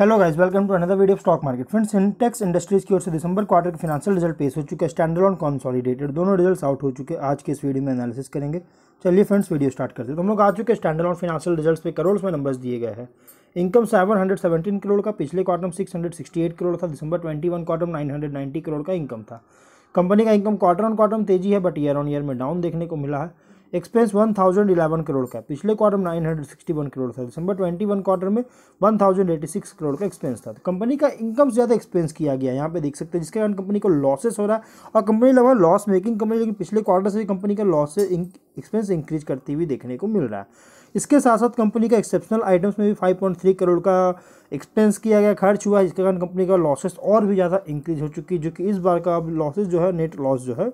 hello guys welcome to another video stock market friends Intex industries की ओर से दिसंबर क्वार्टर के फिनाशियल रिजल्ट पेश हो चुके हैं स्टैंडर्ड ऑन कॉन्सॉलिडेटेड दोनों रिजल्ट्स आउट हो चुके हैं आज के इस वीडियो में एनालिसिस करेंगे चलिए फ्रेंड्स वीडियो स्टार्ट करते हैं तो हम लोग आ चुके स्टैंडर्ड ऑन फिनाशियल रिजल्ट पे करोड़ में नंबर्स दिए गए हैं income seven hundred seventeen crore का पिछले क्वार्टर में six hundred sixty eight crore था दिसंबर twenty one quarter nine hundred ninety crore का इनकम था कंपनी का इनकम क्वार्टर ऑन क्वार्टर में तेजी है बट ईयर ऑन ईयर में डाउन देखने को मिला है एक्सपेंस 1011 करोड़ का पिछले क्वार्टर में 961 करोड़ था दिसंबर 21 क्वार्टर में 1086 करोड़ का एक्सपेंस था तो कंपनी का इनकम से ज़्यादा एक्सपेंस किया गया यहाँ पे देख सकते हैं जिसके कारण कंपनी को लॉसेस हो रहा है और कंपनी लगभग लॉस मेकिंग कंपनी लेकिन पिछले क्वार्टर से कंपनी का लॉसेस एक्सपेंस इंक्रीज करती हुई देखने को मिल रहा है इसके साथ साथ कंपनी का एक्सेप्शनल आइटम्स में भी 5.3 करोड़ का एक्सपेंस किया गया खर्च हुआ जिसके कारण कंपनी का लॉसेस और भी ज़्यादा इंक्रीज हो चुकी है जो कि इस बार का अब लॉसेस जो है नेट लॉस जो है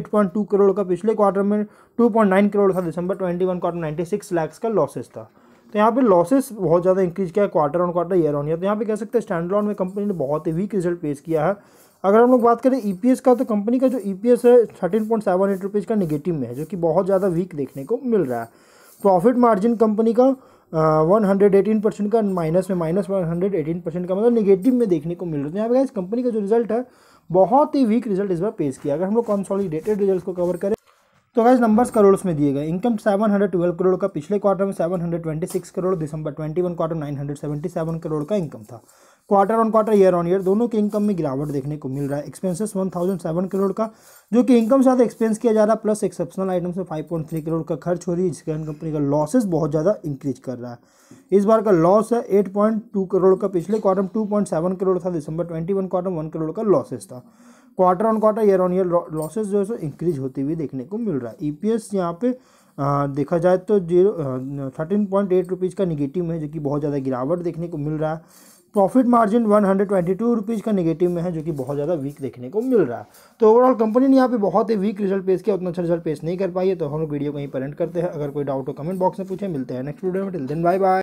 8.2 करोड़ का पिछले क्वार्टर में 2.9 करोड़ था दिसंबर 21 क्वार्टर नाइन्टी लाख का लॉसेस था तो यहाँ पे लॉसेस बहुत ज़्यादा इंक्रीज किया quarter on quarter year on year तो यहाँ पे कह सकते हैं स्टैंड में कंपनी ने बहुत ही वीक रिजल्ट पेश किया है अगर हम लोग बात करें ई e का तो कंपनी का जो ई e है thirteen point seven eight rupees का निगेटिव में है जो कि बहुत ज़्यादा वीक देखने को मिल रहा है प्रॉफिट मार्जिन कंपनी का वन हंड्रेड एटीन परसेंट का माइनस में minus one hundred eighteen percent का मतलब निगेटिव में देखने को मिल रहा है तो यहाँ पर इस कंपनी का जो रिजल्ट है बहुत ही वीक रिजल्ट इस बार पेश किया अगर हम लोग कॉन्सॉलिडेटेड रिजल्ट को कवर करें तो गैस नंबर्स करोड में दिए गए इनकम ट्वेल्व करोड़ का पिछले क्वार्टर में सिक्स करोड़ दिसंबर twenty one quarter nine hundred seventy seven crore का इनकम था quarter on quarter year on year दोनों के इनकम में गिरावट देखने को मिल रहा है एक्सपेंसेस 1007 करोड़ का जो कि इनकम साथ एक्सपेंस किया जा रहा है प्लस एक्सेप्शनल आइटम से 5.3 करोड़ का खर्च हो रही है जिसके कारण कंपनी का लॉसेस बहुत ज़्यादा इंक्रीज कर रहा है इस बार का लॉस है एट करोड़ का पिछले क्वार्टर टू करोड़ था दिसंबर वन क्वार्टर वन करोड़ का लॉसेस था quarter on quarter year on year losses जो है सो इंक्रीज होती हुई देखने को मिल रहा है ई पी एस यहाँ पे आ, देखा जाए तो zero thirteen point eight rupees का निगेटिव है जो कि बहुत ज़्यादा गिरावट देखने को मिल रहा है profit margin one hundred twenty two rupees का नेगेटिव में है जो कि बहुत ज़्यादा वीक देखने को मिल रहा है तो ओवरऑल कंपनी ने यहाँ पे बहुत ही वीक रिजल्ट पेश किया उतना अच्छा रिजल्ट पेश नहीं कर पाई है तो हम लोग वीडियो को यहीं पर एंड करते हैं अगर कोई डाउट हो कमेंट बॉक्स में पूछे मिलते हैं नेक्स्ट वीडियो में टिल दिन बाय बाय